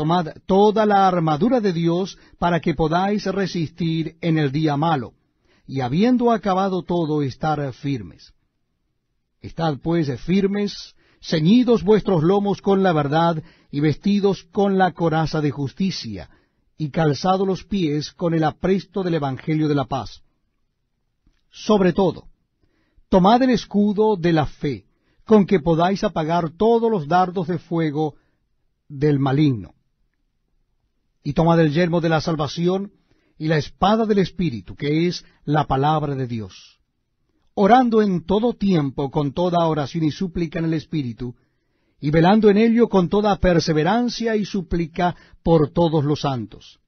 Tomad toda la armadura de Dios para que podáis resistir en el día malo, y habiendo acabado todo, estar firmes. Estad pues firmes, ceñidos vuestros lomos con la verdad, y vestidos con la coraza de justicia, y calzados los pies con el apresto del Evangelio de la paz. Sobre todo, tomad el escudo de la fe, con que podáis apagar todos los dardos de fuego del maligno y toma del yermo de la salvación y la espada del Espíritu, que es la palabra de Dios, orando en todo tiempo con toda oración y súplica en el Espíritu, y velando en ello con toda perseverancia y súplica por todos los santos